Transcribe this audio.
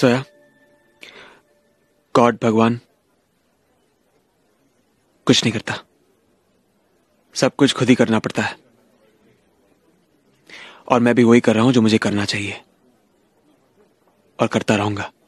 सोया God भगवान कुछ नहीं करता सब कुछ खुद ही करना पड़ता है और मैं भी वही कर रहा हूं जो मुझे करना चाहिए और करता रहूंगा